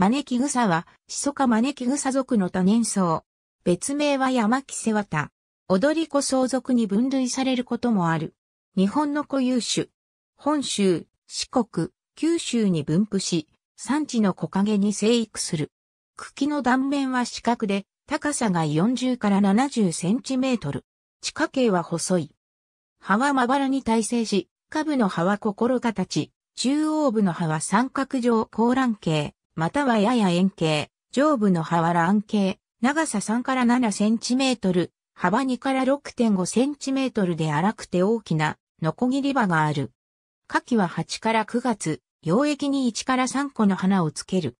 招き草は、シソ科招き草属の多年草。別名は山木瀬綿。踊り子相続に分類されることもある。日本の固有種。本州、四国、九州に分布し、産地の木陰に生育する。茎の断面は四角で、高さが40から70センチメートル。地下茎は細い。葉はまばらに耐性し、下部の葉は心形、中央部の葉は三角状高卵形。またはやや円形、上部の葉は卵形、長さ3から7センチメートル、幅2から6.5センチメートルで荒くて大きな、ノコギリ葉がある。夏季は8から9月、溶液に1から3個の花をつける。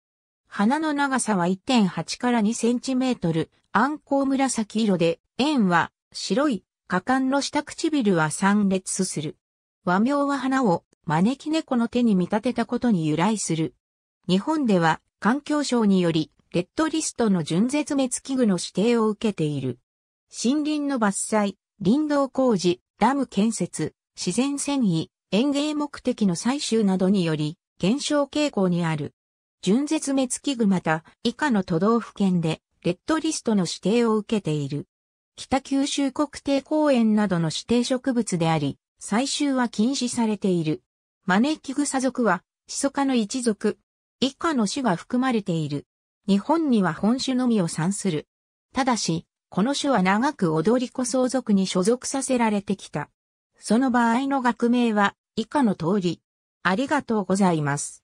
花の長さは1.8から2センチメートル、暗光紫色で、円は白い、果敢の下唇は3列する。和名は花を招き猫の手に見立てたことに由来する。日本では環境省により、レッドリストの純絶滅危惧の指定を受けている。森林の伐採、林道工事、ダム建設、自然繊維、園芸目的の採集などにより、減少傾向にある。純絶滅危惧また以下の都道府県で、レッドリストの指定を受けている。北九州国定公園などの指定植物であり、採集は禁止されている。招き草属は、シソ科の一属、以下の種が含まれている。日本には本種のみを産する。ただし、この種は長く踊り子相続に所属させられてきた。その場合の学名は以下の通り。ありがとうございます。